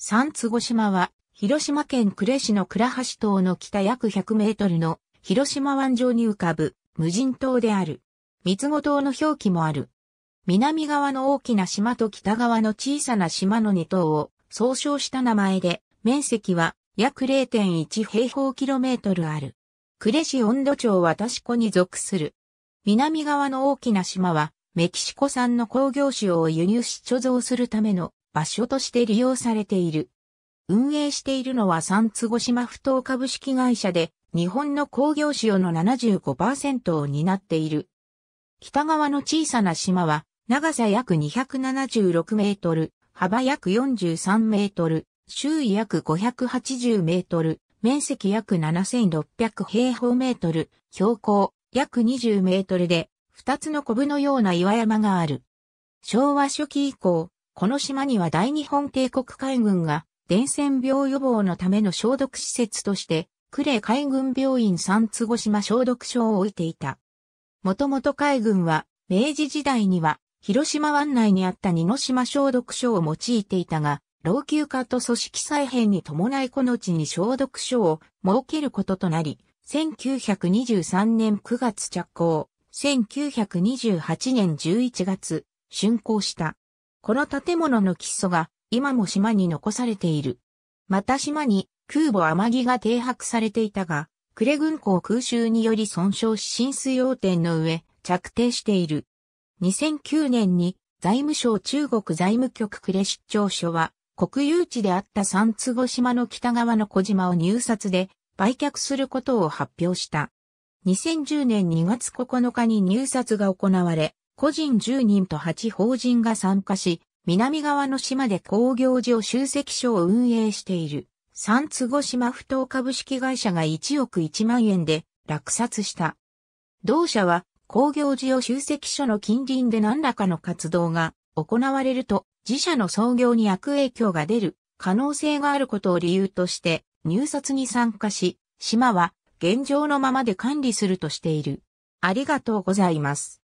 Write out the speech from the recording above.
三子島は、広島県呉市の倉橋島の北約100メートルの広島湾上に浮かぶ無人島である。三子島の表記もある。南側の大きな島と北側の小さな島の二島を総称した名前で、面積は約0.1平方キロメートルある。呉市温度町は田子に属する。南側の大きな島は、メキシコ産の工業種を輸入し貯蔵するための場所として利用されている。運営しているのは三坪島不動株式会社で、日本の工業用の75%を担っている。北側の小さな島は、長さ約276メートル、幅約43メートル、周囲約580メートル、面積約7600平方メートル、標高約20メートルで、二つのコブのような岩山がある。昭和初期以降、この島には大日本帝国海軍が伝染病予防のための消毒施設として、クレ海軍病院三坪島消毒所を置いていた。もともと海軍は、明治時代には、広島湾内にあった二島消毒所を用いていたが、老朽化と組織再編に伴いこの地に消毒所を設けることとなり、1923年9月着工、1928年11月、竣工した。この建物の基礎が今も島に残されている。また島に空母天城が停泊されていたが、呉軍港空襲により損傷し浸水要点の上、着底している。2009年に財務省中国財務局呉出張所は、国有地であった三坪島の北側の小島を入札で売却することを発表した。2010年2月9日に入札が行われ、個人10人と8法人が参加し、南側の島で工業寺を集積所を運営している、三坪島不当株式会社が1億1万円で落札した。同社は工業寺を集積所の近隣で何らかの活動が行われると自社の創業に悪影響が出る可能性があることを理由として入札に参加し、島は現状のままで管理するとしている。ありがとうございます。